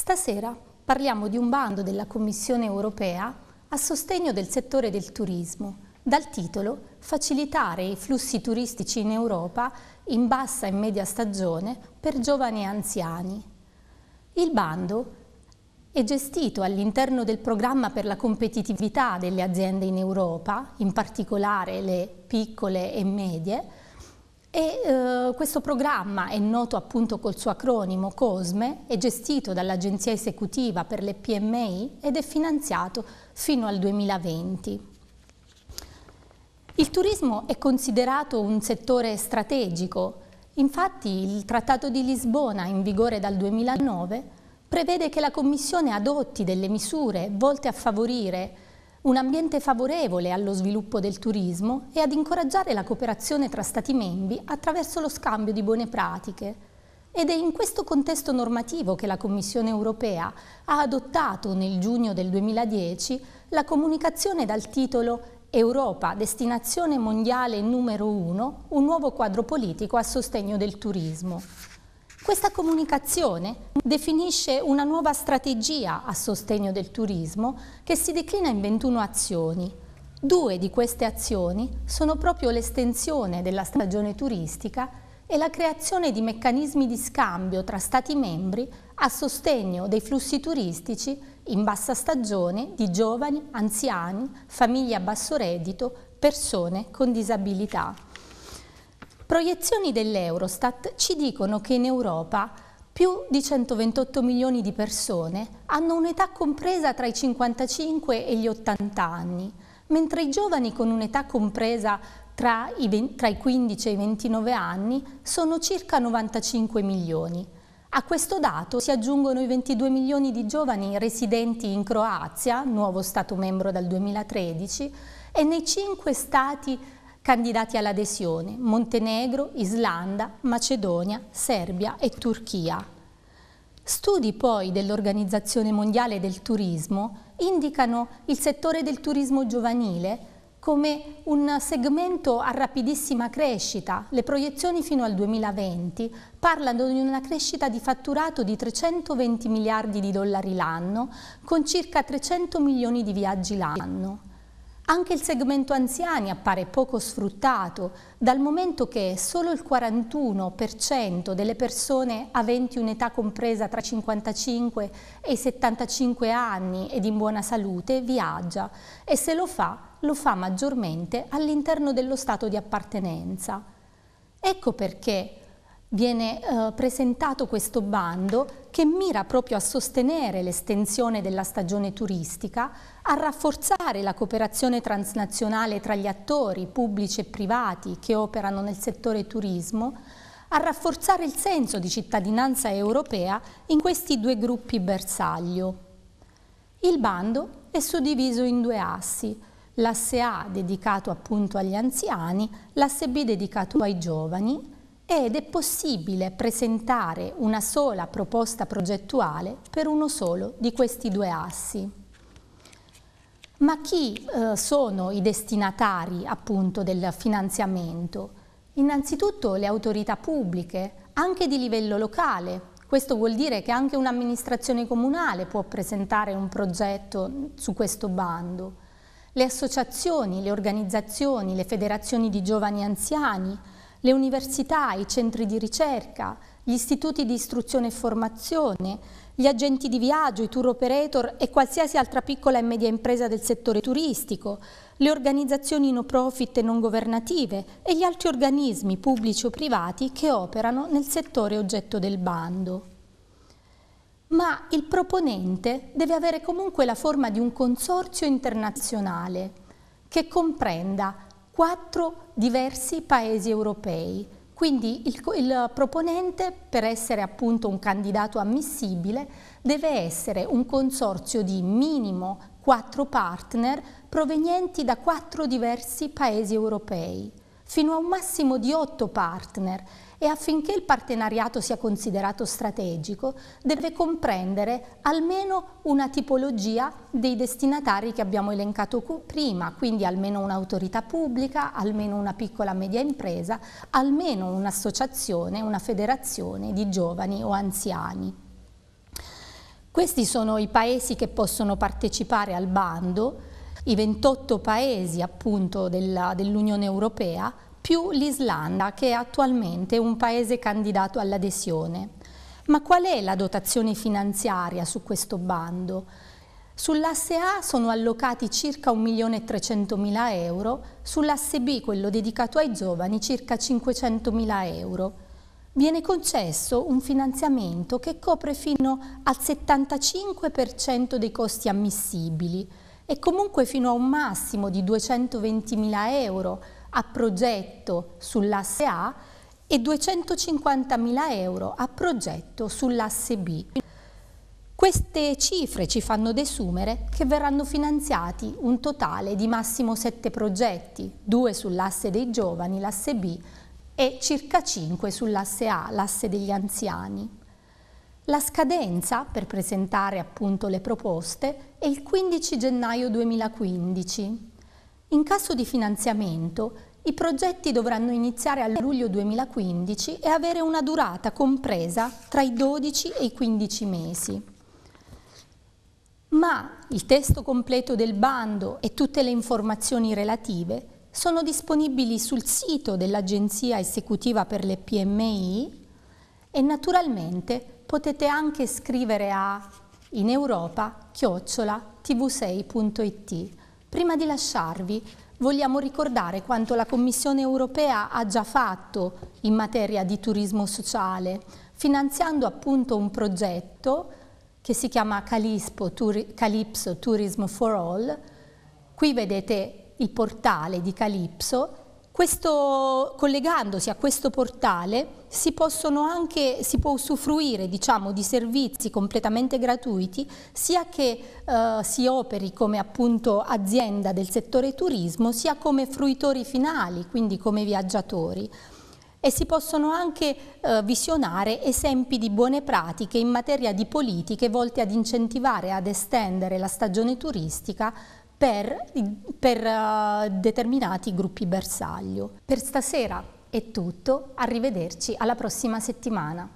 Stasera parliamo di un bando della Commissione europea a sostegno del settore del turismo, dal titolo Facilitare i flussi turistici in Europa in bassa e media stagione per giovani e anziani. Il bando è gestito all'interno del programma per la competitività delle aziende in Europa, in particolare le piccole e medie, e eh, questo programma è noto appunto col suo acronimo COSME, è gestito dall'Agenzia Esecutiva per le PMI ed è finanziato fino al 2020. Il turismo è considerato un settore strategico, infatti il Trattato di Lisbona, in vigore dal 2009, prevede che la Commissione adotti delle misure volte a favorire un ambiente favorevole allo sviluppo del turismo e ad incoraggiare la cooperazione tra Stati membri attraverso lo scambio di buone pratiche. Ed è in questo contesto normativo che la Commissione europea ha adottato nel giugno del 2010 la comunicazione dal titolo Europa, destinazione mondiale numero uno, un nuovo quadro politico a sostegno del turismo. Questa comunicazione definisce una nuova strategia a sostegno del turismo che si declina in 21 azioni. Due di queste azioni sono proprio l'estensione della stagione turistica e la creazione di meccanismi di scambio tra Stati membri a sostegno dei flussi turistici in bassa stagione di giovani, anziani, famiglie a basso reddito, persone con disabilità. Proiezioni dell'Eurostat ci dicono che in Europa più di 128 milioni di persone hanno un'età compresa tra i 55 e gli 80 anni, mentre i giovani con un'età compresa tra i, 20, tra i 15 e i 29 anni sono circa 95 milioni. A questo dato si aggiungono i 22 milioni di giovani residenti in Croazia, nuovo Stato membro dal 2013, e nei cinque Stati candidati all'adesione Montenegro, Islanda, Macedonia, Serbia e Turchia. Studi poi dell'Organizzazione Mondiale del Turismo indicano il settore del turismo giovanile come un segmento a rapidissima crescita. Le proiezioni fino al 2020 parlano di una crescita di fatturato di 320 miliardi di dollari l'anno, con circa 300 milioni di viaggi l'anno. Anche il segmento anziani appare poco sfruttato, dal momento che solo il 41% delle persone aventi un'età compresa tra i 55 e i 75 anni ed in buona salute viaggia e se lo fa, lo fa maggiormente all'interno dello stato di appartenenza. Ecco perché viene eh, presentato questo bando che mira proprio a sostenere l'estensione della stagione turistica, a rafforzare la cooperazione transnazionale tra gli attori pubblici e privati che operano nel settore turismo, a rafforzare il senso di cittadinanza europea in questi due gruppi bersaglio. Il bando è suddiviso in due assi, l'asse A dedicato appunto agli anziani, l'asse B dedicato ai giovani ed è possibile presentare una sola proposta progettuale per uno solo di questi due assi. Ma chi eh, sono i destinatari appunto del finanziamento? Innanzitutto le autorità pubbliche, anche di livello locale. Questo vuol dire che anche un'amministrazione comunale può presentare un progetto su questo bando. Le associazioni, le organizzazioni, le federazioni di giovani anziani, le università, i centri di ricerca, gli istituti di istruzione e formazione, gli agenti di viaggio, i tour operator e qualsiasi altra piccola e media impresa del settore turistico, le organizzazioni no profit e non governative e gli altri organismi pubblici o privati che operano nel settore oggetto del bando. Ma il proponente deve avere comunque la forma di un consorzio internazionale che comprenda quattro diversi paesi europei. Quindi il, il, proponente, per essere appunto un candidato ammissibile, deve essere un consorzio di minimo quattro partner provenienti da quattro diversi paesi europei fino a un massimo di 8 partner e affinché il partenariato sia considerato strategico deve comprendere almeno una tipologia dei destinatari che abbiamo elencato prima, quindi almeno un'autorità pubblica, almeno una piccola media impresa, almeno un'associazione, una federazione di giovani o anziani. Questi sono i paesi che possono partecipare al bando i 28 paesi appunto dell'Unione Europea più l'Islanda che è attualmente un paese candidato all'adesione. Ma qual è la dotazione finanziaria su questo bando? Sull'asse A sono allocati circa 1.300.000 euro, sull'asse B, quello dedicato ai giovani, circa 500.000 euro. Viene concesso un finanziamento che copre fino al 75% dei costi ammissibili, e comunque fino a un massimo di 220.000 euro a progetto sull'asse A e 250.000 euro a progetto sull'asse B. Queste cifre ci fanno desumere che verranno finanziati un totale di massimo 7 progetti, 2 sull'asse dei giovani, l'asse B, e circa 5 sull'asse A, l'asse degli anziani. La scadenza per presentare appunto le proposte è il 15 gennaio 2015. In caso di finanziamento, i progetti dovranno iniziare a luglio 2015 e avere una durata compresa tra i 12 e i 15 mesi. Ma il testo completo del bando e tutte le informazioni relative sono disponibili sul sito dell'Agenzia Esecutiva per le PMI e naturalmente potete anche scrivere a in Europa chiocciola tv6.it. Prima di lasciarvi vogliamo ricordare quanto la Commissione europea ha già fatto in materia di turismo sociale, finanziando appunto un progetto che si chiama Calispo, Turi, Calypso Tourism for All. Qui vedete il portale di Calypso questo, collegandosi a questo portale si, possono anche, si può usufruire diciamo, di servizi completamente gratuiti sia che eh, si operi come appunto, azienda del settore turismo sia come fruitori finali, quindi come viaggiatori e si possono anche eh, visionare esempi di buone pratiche in materia di politiche volte ad incentivare e ad estendere la stagione turistica per, per uh, determinati gruppi bersaglio. Per stasera è tutto, arrivederci alla prossima settimana.